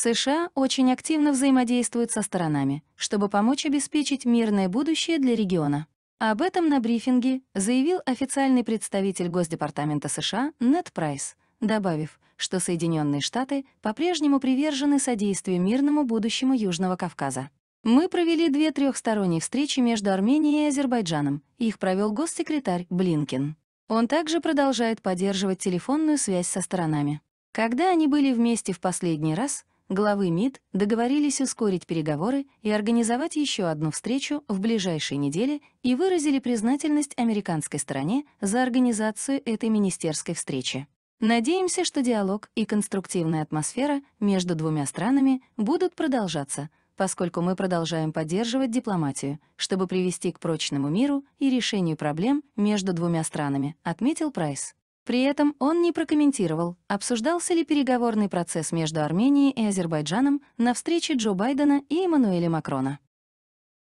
США очень активно взаимодействуют со сторонами, чтобы помочь обеспечить мирное будущее для региона. Об этом на брифинге заявил официальный представитель Госдепартамента США Нед Прайс, добавив, что Соединенные Штаты по-прежнему привержены содействию мирному будущему Южного Кавказа. Мы провели две трехсторонние встречи между Арменией и Азербайджаном. Их провел госсекретарь Блинкин. Он также продолжает поддерживать телефонную связь со сторонами. Когда они были вместе в последний раз, главы МИД договорились ускорить переговоры и организовать еще одну встречу в ближайшей неделе и выразили признательность американской стороне за организацию этой министерской встречи. Надеемся, что диалог и конструктивная атмосфера между двумя странами будут продолжаться, поскольку мы продолжаем поддерживать дипломатию, чтобы привести к прочному миру и решению проблем между двумя странами, отметил Прайс. При этом он не прокомментировал, обсуждался ли переговорный процесс между Арменией и Азербайджаном на встрече Джо Байдена и Эммануэля Макрона.